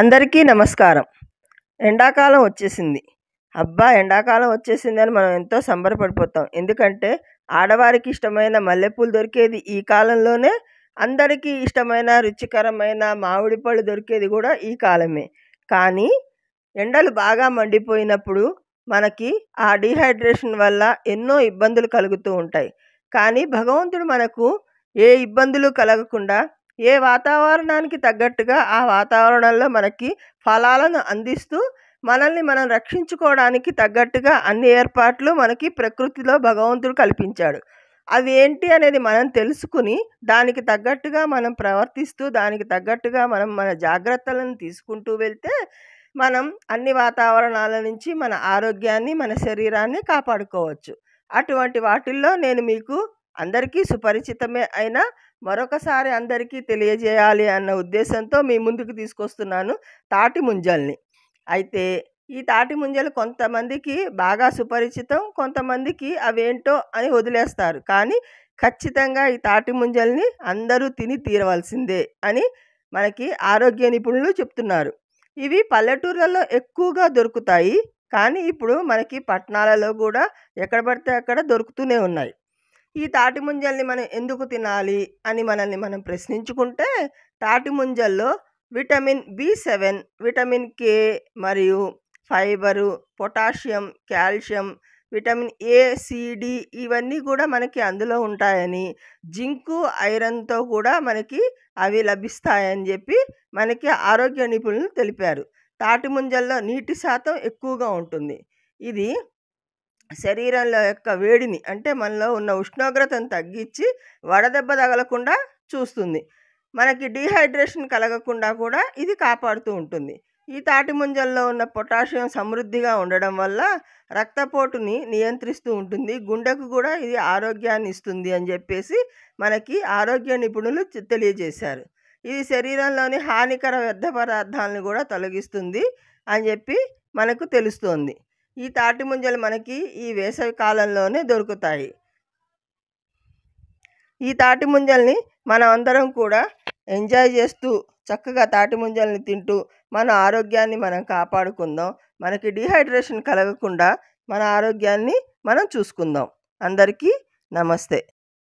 అందరికీ నమస్కారం ఎండాకాలం వచ్చేసింది అబ్బా ఎండాకాలం వచ్చేసింది అని మనం ఎంతో సంబరపడిపోతాం ఎందుకంటే ఆడవారికి ఇష్టమైన మల్లెపూలు దొరికేది ఈ కాలంలోనే అందరికీ ఇష్టమైన రుచికరమైన మామిడి పళ్ళు దొరికేది కూడా ఈ కాలమే కానీ ఎండలు బాగా మండిపోయినప్పుడు మనకి ఆ డిహైడ్రేషన్ వల్ల ఎన్నో ఇబ్బందులు కలుగుతూ ఉంటాయి కానీ భగవంతుడు మనకు ఏ ఇబ్బందులు కలగకుండా ఏ వాతావరణానికి తగ్గట్టుగా ఆ వాతావరణంలో మనకి ఫలాలను అందిస్తూ మనల్ని మనం రక్షించుకోవడానికి తగ్గట్టుగా అన్ని ఏర్పాట్లు మనకి ప్రకృతిలో భగవంతుడు కల్పించాడు అవి ఏంటి అనేది మనం తెలుసుకుని దానికి తగ్గట్టుగా మనం ప్రవర్తిస్తూ దానికి తగ్గట్టుగా మనం మన జాగ్రత్తలను తీసుకుంటూ వెళ్తే మనం అన్ని వాతావరణాల నుంచి మన ఆరోగ్యాన్ని మన శరీరాన్ని కాపాడుకోవచ్చు అటువంటి వాటిల్లో నేను మీకు అందరికీ సుపరిచితమే అయినా మరొకసారి అందరికీ తెలియజేయాలి అన్న ఉద్దేశంతో మీ ముందుకు తీసుకొస్తున్నాను తాటి ముంజల్ని అయితే ఈ తాటి ముంజలు కొంతమందికి బాగా సుపరిచితం కొంతమందికి అవేంటో అని వదిలేస్తారు కానీ ఖచ్చితంగా ఈ తాటి ముంజల్ని అందరూ తిని తీరవలసిందే అని మనకి ఆరోగ్య నిపుణులు చెప్తున్నారు ఇవి పల్లెటూర్లలో ఎక్కువగా దొరుకుతాయి కానీ ఇప్పుడు మనకి పట్టణాలలో కూడా ఎక్కడ పడితే అక్కడ దొరుకుతూనే ఉన్నాయి ఈ తాటి ముంజల్ని మనం ఎందుకు తినాలి అని మనల్ని మనం ప్రశ్నించుకుంటే తాటి ముంజల్లో vitamin B seven vitamin K మరియు fibre potassium calcium vitamin A C D ఇవన్నీ కూడా మనకి అందులో ఉంటాయని జింకు ఐరన్తో కూడా మనకి అవి లభిస్తాయని చెప్పి మనకి ఆరోగ్య నిపుణులు తెలిపారు తాటి ముంజల్లో నీటి శాతం ఎక్కువగా ఉంటుంది ఇది శరీరంలో యొక్క వేడిని అంటే మనలో ఉన్న ఉష్ణోగ్రతను తగ్గించి వడదెబ్బ తగలకుండా చూస్తుంది మనకి డీహైడ్రేషన్ కలగకుండా కూడా ఇది కాపాడుతూ ఉంటుంది ఈ తాటి ముంజల్లో ఉన్న పొటాషియం సమృద్ధిగా ఉండడం వల్ల రక్తపోటుని నియంత్రిస్తూ ఉంటుంది గుండెకు కూడా ఇది ఆరోగ్యాన్ని ఇస్తుంది అని చెప్పేసి మనకి ఆరోగ్య నిపుణులు తెలియజేశారు ఇది శరీరంలోని హానికర వ్యర్థ పదార్థాలను కూడా తొలగిస్తుంది అని చెప్పి మనకు తెలుస్తోంది ఈ తాటి ముంజలు మనకి ఈ వేసవి కాలంలోనే దొరుకుతాయి ఈ తాటి ముంజల్ని మనం అందరం కూడా ఎంజాయ్ చేస్తూ చక్కగా తాటి ముంజల్ని తింటూ మన ఆరోగ్యాన్ని మనం కాపాడుకుందాం మనకి డిహైడ్రేషన్ కలగకుండా మన ఆరోగ్యాన్ని మనం చూసుకుందాం అందరికీ నమస్తే